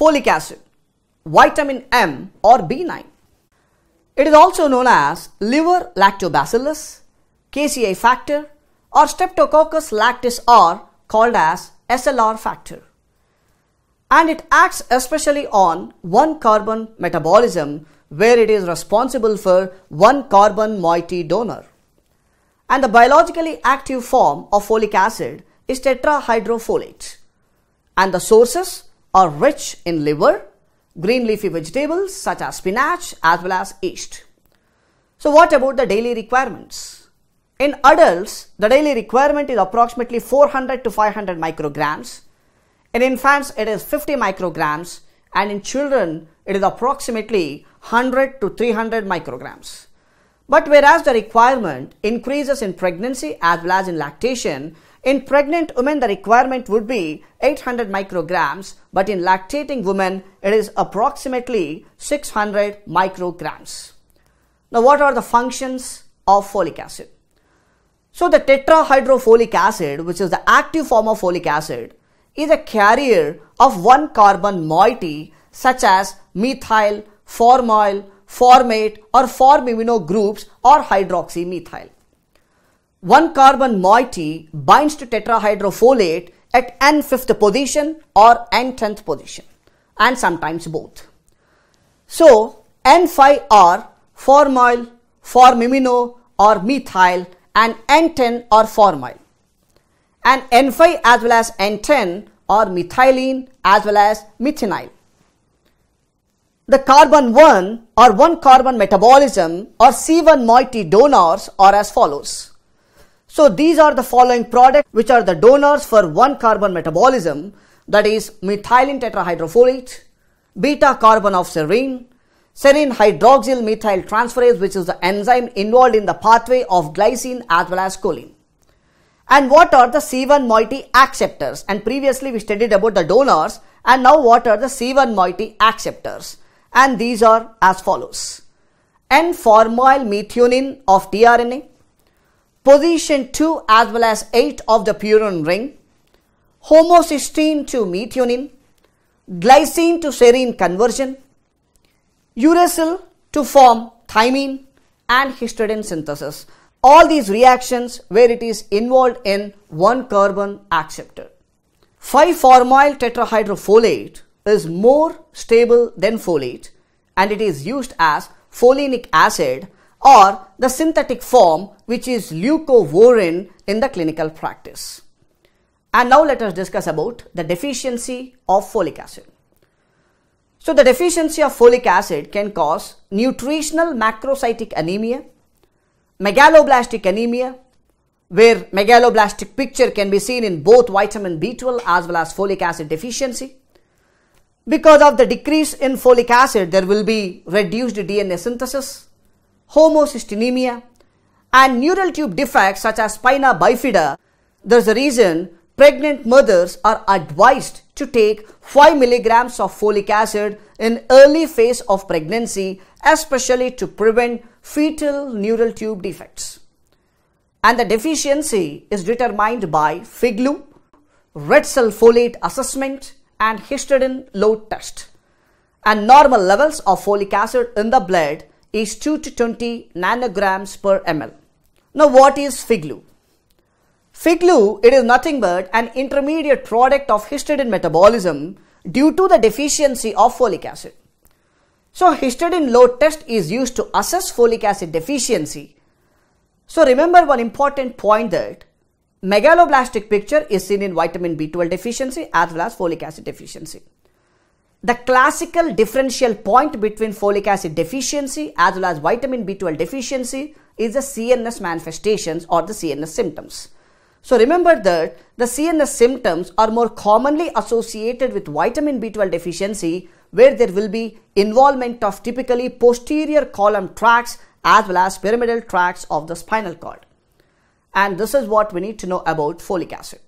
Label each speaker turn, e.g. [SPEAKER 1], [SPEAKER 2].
[SPEAKER 1] folic acid, vitamin M or B9. It is also known as liver lactobacillus, KCA factor or Streptococcus lactis or called as SLR factor. And it acts especially on one carbon metabolism where it is responsible for one carbon moiety donor. And the biologically active form of folic acid is tetrahydrofolate. And the sources are rich in liver, green leafy vegetables such as spinach as well as yeast. So, what about the daily requirements? In adults, the daily requirement is approximately 400 to 500 micrograms. In infants, it is 50 micrograms, and in children, it is approximately 100 to 300 micrograms. But whereas the requirement increases in pregnancy as well as in lactation, in pregnant women, the requirement would be 800 micrograms, but in lactating women, it is approximately 600 micrograms. Now, what are the functions of folic acid? So, the tetrahydrofolic acid, which is the active form of folic acid, is a carrier of one carbon moiety such as methyl, formyl, formate, or formimino groups or hydroxymethyl. One carbon moiety binds to tetrahydrofolate at n fifth position or n tenth position and sometimes both. So N5R formyl, formimino or methyl and N10 or formyl. And N5 as well as N10 or methylene as well as methylene. The carbon 1 or 1 carbon metabolism or C1 moiety donors are as follows. So these are the following products which are the donors for one carbon metabolism that is methylene tetrahydrofolate, beta carbon of serine, serine hydroxyl methyl transferase which is the enzyme involved in the pathway of glycine as well as choline. And what are the C1 moiety acceptors? And previously we studied about the donors and now what are the C1 moiety acceptors? And these are as follows. N-formyl methionine of tRNA, position 2 as well as 8 of the purine ring, homocysteine to methionine, glycine to serine conversion, uracil to form thymine and histidine synthesis. All these reactions where it is involved in one carbon acceptor. 5-formyl tetrahydrofolate is more stable than folate and it is used as folinic acid or the synthetic form which is leucovorin in the clinical practice. And now let us discuss about the deficiency of folic acid. So the deficiency of folic acid can cause nutritional macrocytic anemia, megaloblastic anemia, where megaloblastic picture can be seen in both vitamin B12 as well as folic acid deficiency. Because of the decrease in folic acid, there will be reduced DNA synthesis, homocystinemia, and neural tube defects such as spina bifida, there's a reason pregnant mothers are advised to take 5 milligrams of folic acid in early phase of pregnancy, especially to prevent fetal neural tube defects. And the deficiency is determined by FIGLU, red cell folate assessment, and histidine load test. And normal levels of folic acid in the blood is 2 to 20 nanograms per ml. Now what is figlu? Figlu, it is nothing but an intermediate product of histidine metabolism due to the deficiency of folic acid. So histidine load test is used to assess folic acid deficiency. So remember one important point that megaloblastic picture is seen in vitamin B12 deficiency as well as folic acid deficiency the classical differential point between folic acid deficiency as well as vitamin B12 deficiency is the CNS manifestations or the CNS symptoms. So remember that the CNS symptoms are more commonly associated with vitamin B12 deficiency where there will be involvement of typically posterior column tracts as well as pyramidal tracts of the spinal cord. And this is what we need to know about folic acid.